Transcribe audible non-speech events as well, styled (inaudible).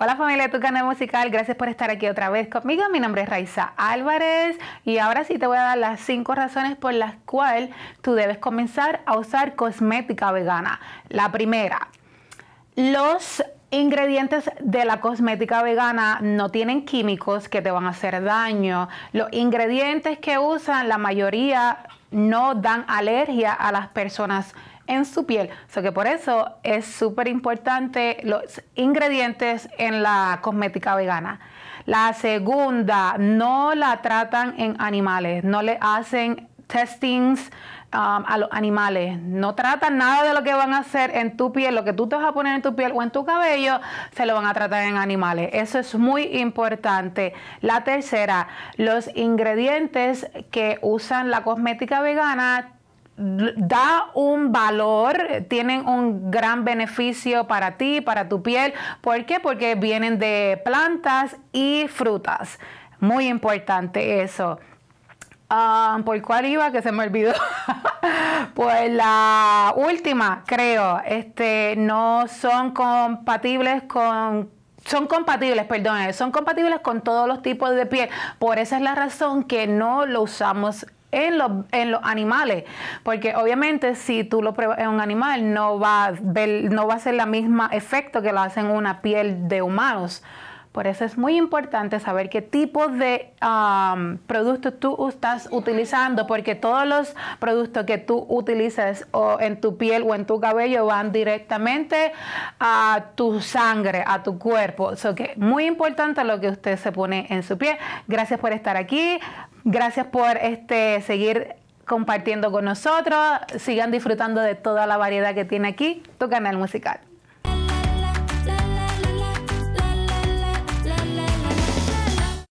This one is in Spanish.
Hola familia de tu canal musical, gracias por estar aquí otra vez conmigo. Mi nombre es Raiza Álvarez y ahora sí te voy a dar las 5 razones por las cuales tú debes comenzar a usar cosmética vegana. La primera, los ingredientes de la cosmética vegana no tienen químicos que te van a hacer daño. Los ingredientes que usan la mayoría no dan alergia a las personas en su piel. So que por eso es súper importante los ingredientes en la cosmética vegana. La segunda, no la tratan en animales, no le hacen testings um, a los animales. No tratan nada de lo que van a hacer en tu piel, lo que tú te vas a poner en tu piel o en tu cabello, se lo van a tratar en animales. Eso es muy importante. La tercera, los ingredientes que usan la cosmética vegana da un valor, tienen un gran beneficio para ti, para tu piel. ¿Por qué? Porque vienen de plantas y frutas. Muy importante eso. Ah, ¿Por cuál iba? Que se me olvidó. pues (laughs) la última, creo. Este, no son compatibles con son compatibles, perdón, eh, son compatibles con todos los tipos de piel. Por esa es la razón que no lo usamos en los, en los animales, porque obviamente si tú lo pruebas en un animal no va a no va a ser la misma efecto que lo hacen una piel de humanos. Por eso es muy importante saber qué tipo de productos tú estás utilizando, porque todos los productos que tú utilizas o en tu piel o en tu cabello van directamente a tu sangre, a tu cuerpo. Así que muy importante lo que usted se pone en su piel. Gracias por estar aquí. Gracias por este seguir compartiendo con nosotros. Sigan disfrutando de toda la variedad que tiene aquí tu canal musical.